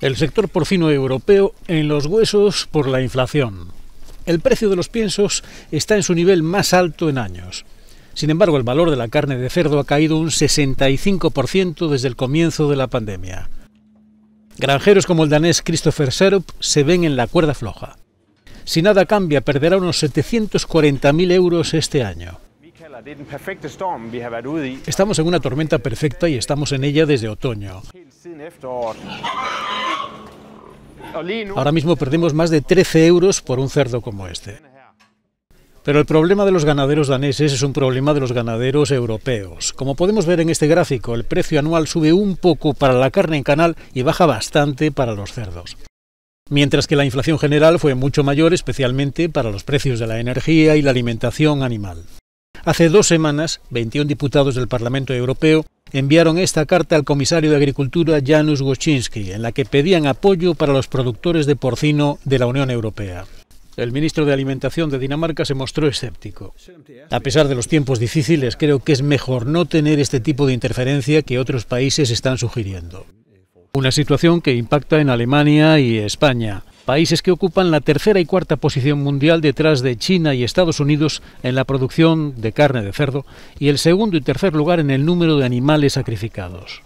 El sector porcino europeo en los huesos por la inflación. El precio de los piensos está en su nivel más alto en años. Sin embargo, el valor de la carne de cerdo ha caído un 65% desde el comienzo de la pandemia. Granjeros como el danés Christopher Serup se ven en la cuerda floja. Si nada cambia, perderá unos 740.000 euros este año. Estamos en una tormenta perfecta y estamos en ella desde otoño. Ahora mismo perdemos más de 13 euros por un cerdo como este. Pero el problema de los ganaderos daneses es un problema de los ganaderos europeos. Como podemos ver en este gráfico, el precio anual sube un poco para la carne en canal y baja bastante para los cerdos. Mientras que la inflación general fue mucho mayor, especialmente para los precios de la energía y la alimentación animal. Hace dos semanas, 21 diputados del Parlamento Europeo enviaron esta carta al comisario de Agricultura Janusz Goczynski, en la que pedían apoyo para los productores de porcino de la Unión Europea. El ministro de Alimentación de Dinamarca se mostró escéptico. A pesar de los tiempos difíciles, creo que es mejor no tener este tipo de interferencia que otros países están sugiriendo. Una situación que impacta en Alemania y España países que ocupan la tercera y cuarta posición mundial detrás de China y Estados Unidos en la producción de carne de cerdo y el segundo y tercer lugar en el número de animales sacrificados.